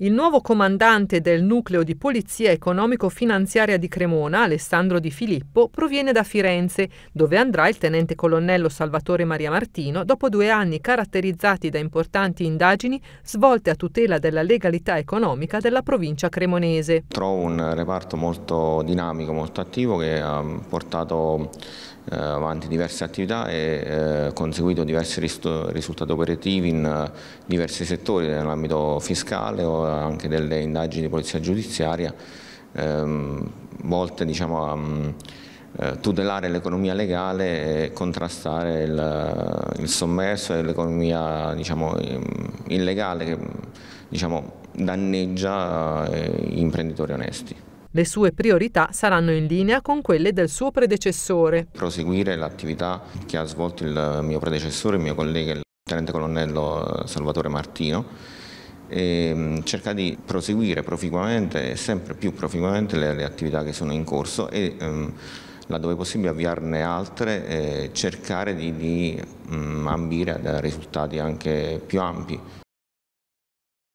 Il nuovo comandante del nucleo di polizia economico-finanziaria di Cremona, Alessandro Di Filippo, proviene da Firenze, dove andrà il tenente colonnello Salvatore Maria Martino dopo due anni caratterizzati da importanti indagini svolte a tutela della legalità economica della provincia cremonese. Trovo un reparto molto dinamico, molto attivo che ha portato eh, avanti diverse attività e eh, conseguito diversi risultati operativi in eh, diversi settori nell'ambito fiscale anche delle indagini di polizia giudiziaria ehm, volte diciamo, a mh, mm, eh, tutelare l'economia legale e contrastare il, il sommerso e l'economia diciamo, mm, illegale che mm, diciamo, danneggia gli eh, imprenditori onesti. Le sue priorità saranno in linea con quelle del suo predecessore. Proseguire l'attività che ha svolto il mio predecessore, il mio collega, il tenente colonnello eh, Salvatore Martino, e ehm, cercare di proseguire proficuamente e sempre più proficuamente le, le, attività che sono in corso e ehm, laddove possibile avviarne altre e cercare di, di mh, mm, ambire a risultati anche più ampi.